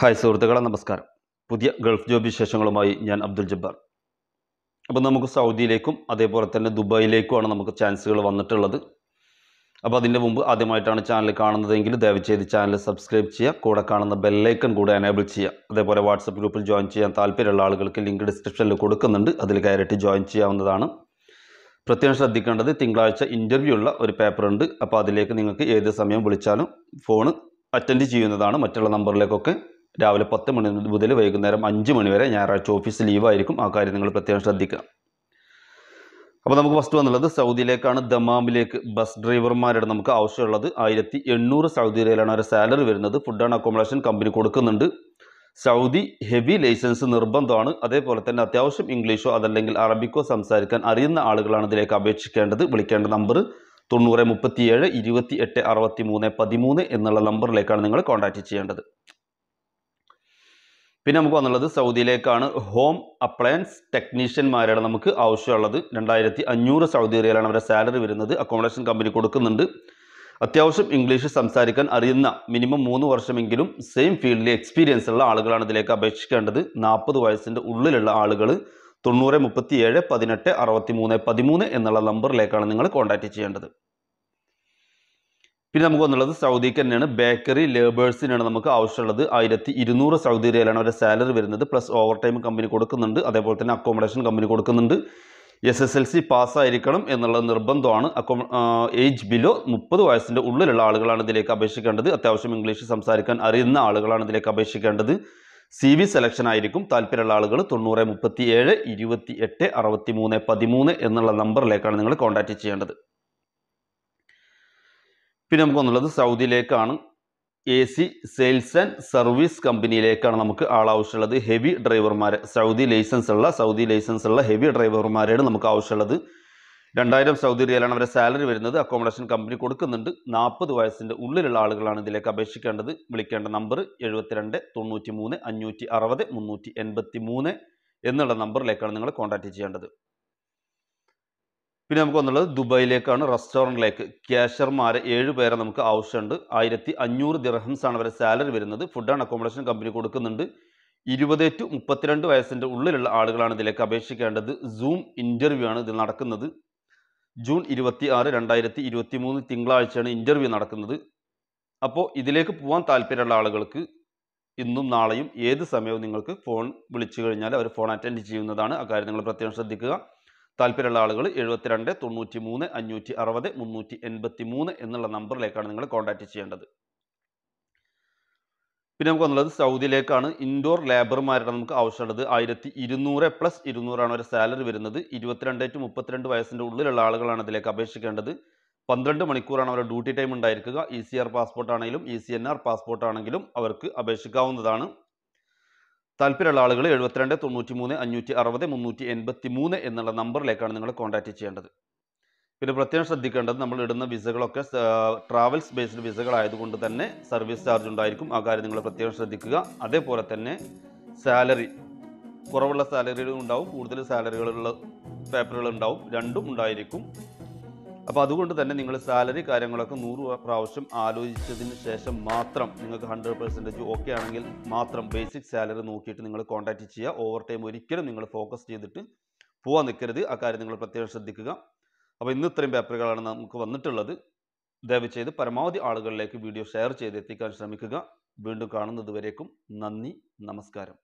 hi സുഹൃത്തുക്കളെ നമസ്കാരം പുതിയ ഗൾഫ് ജോബ് വിശേഷങ്ങളുമായി ഞാൻ അബ്ദുൽ ജബ്ബാർ അപ്പോൾ നമുക്ക് സൗദിയിലേക്കും അതേപോലെ തന്നെ ദുബായിലേക്കുമാണ് നമുക്ക് ചാൻസുകൾ വന്നിട്ടുള്ളത് അപ്പോൾ അതിൻ്റെ മുമ്പ് ആദ്യമായിട്ടാണ് ചാനൽ കാണുന്നതെങ്കിൽ ദയവചെയ്ത് ചാനൽ സബ്സ്ക്രൈബ് ചെയ്യുക കൂടെ കാണുന്ന ബെല്ലൈക്കൺ കൂടെ എനേബിൾ ചെയ്യുക അതേപോലെ വാട്സപ്പ് ഗ്രൂപ്പിൽ ജോയിൻ ചെയ്യാൻ താല്പര്യമുള്ള ആളുകൾക്ക് ലിങ്ക് ഡിസ്ക്രിപ്ഷനിൽ കൊടുക്കുന്നുണ്ട് അതിൽ കയറിയിട്ട് ജോയിൻ ചെയ്യാവുന്നതാണ് പ്രത്യേകം ശ്രദ്ധിക്കേണ്ടത് തിങ്കളാഴ്ച ഇൻ്റർവ്യൂ ഉള്ള ഒരു പേപ്പറുണ്ട് അപ്പോൾ അതിലേക്ക് നിങ്ങൾക്ക് ഏത് സമയം വിളിച്ചാലും ഫോൺ അറ്റൻഡ് ചെയ്യുന്നതാണ് മറ്റുള്ള നമ്പറിലേക്കൊക്കെ രാവിലെ പത്ത് മണി മുതൽ വൈകുന്നേരം അഞ്ച് മണി വരെ ഞായറാഴ്ച ഓഫീസ് ലീവായിരിക്കും ആ കാര്യം നിങ്ങൾ പ്രത്യേകം ശ്രദ്ധിക്കുക അപ്പോൾ നമുക്ക് ഫസ്റ്റ് വന്നുള്ളത് സൗദിയിലേക്കാണ് ദമാമിലേക്ക് ബസ് ഡ്രൈവർമാരുടെ നമുക്ക് ആവശ്യമുള്ളത് ആയിരത്തി എണ്ണൂറ് സൗദി റിയലാണ് അവരുടെ സാലറി വരുന്നത് ഫുഡ് ആൻഡ് അക്കോമഡേഷൻ കമ്പനി കൊടുക്കുന്നുണ്ട് സൗദി ഹെവി ലൈസൻസ് നിർബന്ധമാണ് അതേപോലെ തന്നെ അത്യാവശ്യം ഇംഗ്ലീഷോ അതല്ലെങ്കിൽ അറബിക്കോ സംസാരിക്കാൻ അറിയുന്ന ആളുകളാണ് ഇതിലേക്ക് അപേക്ഷിക്കേണ്ടത് വിളിക്കേണ്ട നമ്പർ തൊണ്ണൂറ് മുപ്പത്തിയേഴ് ഇരുപത്തി എട്ട് അറുപത്തി മൂന്ന് പതിമൂന്ന് എന്നുള്ള നമ്പറിലേക്കാണ് നിങ്ങൾ കോൺടാക്റ്റ് ചെയ്യേണ്ടത് പിന്നെ നമുക്ക് വന്നുള്ളത് സൗദിയിലേക്കാണ് ഹോം അപ്ലയൻസ് ടെക്നീഷ്യന്മാരാണ് നമുക്ക് ആവശ്യമുള്ളത് രണ്ടായിരത്തി അഞ്ഞൂറ് സൗദി റിയലാണ് അവരുടെ സാലറി വരുന്നത് അക്കോമഡേഷൻ കമ്പനി കൊടുക്കുന്നുണ്ട് അത്യാവശ്യം ഇംഗ്ലീഷ് സംസാരിക്കാൻ അറിയുന്ന മിനിമം മൂന്ന് വർഷമെങ്കിലും സെയിം ഫീൽഡിൽ എക്സ്പീരിയൻസ് ഉള്ള ആളുകളാണ് ഇതിലേക്ക് അപേക്ഷിക്കേണ്ടത് നാൽപ്പത് വയസ്സിൻ്റെ ഉള്ളിലുള്ള ആളുകൾ തൊണ്ണൂറ് ഏഴ് പതിനെട്ട് അറുപത്തി മൂന്ന് പതിമൂന്ന് എന്നുള്ള നമ്പറിലേക്കാണ് നിങ്ങൾ കോൺടാക്റ്റ് ചെയ്യേണ്ടത് പിന്നെ നമുക്ക് വന്നുള്ളത് സൗദിക്ക് തന്നെയാണ് ബേക്കറി ലേബേഴ്സിനാണ് നമുക്ക് ആവശ്യമുള്ളത് ആയിരത്തി ഇരുന്നൂറ് സൗദി റിയലാണ് അവരുടെ സാലറി വരുന്നത് പ്ലസ് ഓവർ ടൈം കമ്പനി കൊടുക്കുന്നുണ്ട് അതേപോലെ തന്നെ അക്കോമഡേഷൻ കമ്പനി കൊടുക്കുന്നുണ്ട് എസ് എസ് എൽ സി പാസ്സായിരിക്കണം എന്നുള്ള നിർബന്ധമാണ് അക്കോ ഏജ് ബിലോ മുപ്പത് വയസ്സിൻ്റെ ഉള്ളിലുള്ള ആളുകളാണ് ഇതിലേക്ക് അപേക്ഷിക്കേണ്ടത് അത്യാവശ്യം ഇംഗ്ലീഷ് സംസാരിക്കാൻ അറിയുന്ന ആളുകളാണ് ഇതിലേക്ക് അപേക്ഷിക്കേണ്ടത് സി വി സെലക്ഷൻ ആയിരിക്കും താല്പര്യമുള്ള ആളുകൾ തൊണ്ണൂറ് മുപ്പത്തി ഏഴ് ഇരുപത്തി എട്ട് അറുപത്തി മൂന്ന് പതിമൂന്ന് എന്നുള്ള നമ്പറിലേക്കാണ് നിങ്ങൾ കോൺടാക്റ്റ് ചെയ്യേണ്ടത് പിന്നെ നമുക്കൊന്നുള്ളത് സൗദിയിലേക്കാണ് A C sales and service കമ്പനിയിലേക്കാണ് നമുക്ക് ആളാവശ്യമുള്ളത് ഹെവി ഡ്രൈവർമാർ സൗദി ലൈസൻസ് ഉള്ള സൗദി ലൈസൻസ് ഉള്ള ഹെവി ഡ്രൈവർമാരെയാണ് നമുക്ക് ആവശ്യമുള്ളത് രണ്ടായിരം സൗദി റിയാലാണ് അവരുടെ സാലറി വരുന്നത് അക്കോമഡേഷൻ കമ്പനി കൊടുക്കുന്നുണ്ട് നാൽപ്പത് വയസ്സിൻ്റെ ഉള്ളിലുള്ള ആളുകളാണ് ഇതിലേക്ക് അപേക്ഷിക്കേണ്ടത് വിളിക്കേണ്ട നമ്പർ എഴുപത്തിരണ്ട് തൊണ്ണൂറ്റി മൂന്ന് അഞ്ഞൂറ്റി അറുപത് മുന്നൂറ്റി എൺപത്തി മൂന്ന് എന്നുള്ള നമ്പറിലേക്കാണ് നിങ്ങൾ കോൺടാക്റ്റ് ചെയ്യേണ്ടത് പിന്നെ നമുക്ക് വന്നുള്ളത് ദുബായിലേക്കാണ് റെസ്റ്റോറൻറ്റിലേക്ക് ക്യാഷർമാരെ ഏഴ് പേരെ നമുക്ക് ആവശ്യമുണ്ട് ആയിരത്തി അഞ്ഞൂറ് ദിർഹംസാണ് അവരെ സാലറി വരുന്നത് ഫുഡ് ആൻഡ് അക്കോമഡേഷൻ കമ്പനി കൊടുക്കുന്നുണ്ട് ഇരുപത് ടു മുപ്പത്തിരണ്ട് വയസ്സിൻ്റെ ഉള്ളിലുള്ള ആളുകളാണ് ഇതിലേക്ക് അപേക്ഷിക്കേണ്ടത് സൂം ഇൻ്റർവ്യൂ ആണ് ഇതിൽ നടക്കുന്നത് ജൂൺ ഇരുപത്തി ആറ് രണ്ടായിരത്തി ഇരുപത്തി മൂന്ന് തിങ്കളാഴ്ചയാണ് ഇൻ്റർവ്യൂ നടക്കുന്നത് അപ്പോൾ ഇതിലേക്ക് പോകാൻ താല്പര്യമുള്ള ആളുകൾക്ക് ഇന്നും നാളെയും ഏത് സമയവും നിങ്ങൾക്ക് ഫോൺ വിളിച്ചു കഴിഞ്ഞാൽ അവർ ഫോൺ അറ്റൻഡ് ചെയ്യുന്നതാണ് അക്കാര്യം നിങ്ങൾ പ്രത്യേകം ശ്രദ്ധിക്കുക താല്പര്യമുള്ള ആളുകൾ എഴുപത്തിരണ്ട് തൊണ്ണൂറ്റി മൂന്ന് അഞ്ഞൂറ്റി അറുപത് മുന്നൂറ്റി എൺപത്തി മൂന്ന് എന്നുള്ള നമ്പറിലേക്കാണ് നിങ്ങൾ കോൺടാക്റ്റ് ചെയ്യേണ്ടത് പിന്നെ നമുക്ക് വന്നുള്ളത് സൗദിയിലേക്കാണ് ഇൻഡോർ ലേബർമാരുടെ നമുക്ക് ആവശ്യമുള്ളത് ആയിരത്തി ഇരുന്നൂറ് പ്ലസ് ഇരുന്നൂറാണ് ഒരു സാലറി വരുന്നത് ഇരുപത്തിരണ്ട് ടു മുപ്പത്തിരണ്ട് വയസ്സിൻ്റെ ഉള്ളിലുള്ള ആളുകളാണ് ഇതിലേക്ക് അപേക്ഷിക്കേണ്ടത് പന്ത്രണ്ട് മണിക്കൂറാണ് അവരുടെ ഡ്യൂട്ടി ടൈം ഉണ്ടായിരിക്കുക ഇ e സി ആർ പാസ്പോർട്ടാണെങ്കിലും E e C N R പാസ്പോർട്ടാണെങ്കിലും അവർക്ക് അപേക്ഷിക്കാവുന്നതാണ് താല്പര്യമുള്ള ആളുകൾ എഴുപത്തിരണ്ട് തൊണ്ണൂറ്റി മൂന്ന് അഞ്ഞൂറ്റി അറുപത് മുന്നൂറ്റി എൺപത്തി മൂന്ന് എന്നുള്ള നമ്പറിലേക്കാണ് നിങ്ങൾ കോൺടാക്റ്റ് ചെയ്യേണ്ടത് പിന്നെ പ്രത്യേകം ശ്രദ്ധിക്കേണ്ടത് നമ്മൾ ഇടുന്ന വിസകളൊക്കെ ട്രാവൽസ് ബേസ്ഡ് വിസകളായതുകൊണ്ട് തന്നെ സർവീസ് ചാർജ് ഉണ്ടായിരിക്കും ആ കാര്യം നിങ്ങൾ പ്രത്യേകം ശ്രദ്ധിക്കുക അതേപോലെ തന്നെ സാലറി കുറവുള്ള സാലറികളും ഉണ്ടാവും കൂടുതൽ സാലറികളുള്ള പേപ്പറുകൾ ഉണ്ടാവും രണ്ടും ഉണ്ടായിരിക്കും അപ്പോൾ അതുകൊണ്ട് തന്നെ നിങ്ങൾ സാലറി കാര്യങ്ങളൊക്കെ നൂറ് പ്രാവശ്യം ആലോചിച്ചതിന് ശേഷം മാത്രം നിങ്ങൾക്ക് ഹൺഡ്രഡ് പെർസെൻറ്റേജ് ഓക്കെ ആണെങ്കിൽ മാത്രം ബേസിക് സാലറി നോക്കിയിട്ട് നിങ്ങൾ കോൺടാക്റ്റ് ചെയ്യുക ഓവർ ടൈം ഒരിക്കലും നിങ്ങൾ ഫോക്കസ് ചെയ്തിട്ട് പോകാൻ നിൽക്കരുത് ആ കാര്യം നിങ്ങൾ പ്രത്യേകം ശ്രദ്ധിക്കുക അപ്പോൾ ഇന്ന് ഇത്രയും പേപ്പറുകളാണ് നമുക്ക് വന്നിട്ടുള്ളത് ദയവ് ചെയ്ത് പരമാവധി ആളുകളിലേക്ക് വീഡിയോ ഷെയർ ചെയ്ത് എത്തിക്കാൻ ശ്രമിക്കുക വീണ്ടും കാണുന്നത് നന്ദി നമസ്കാരം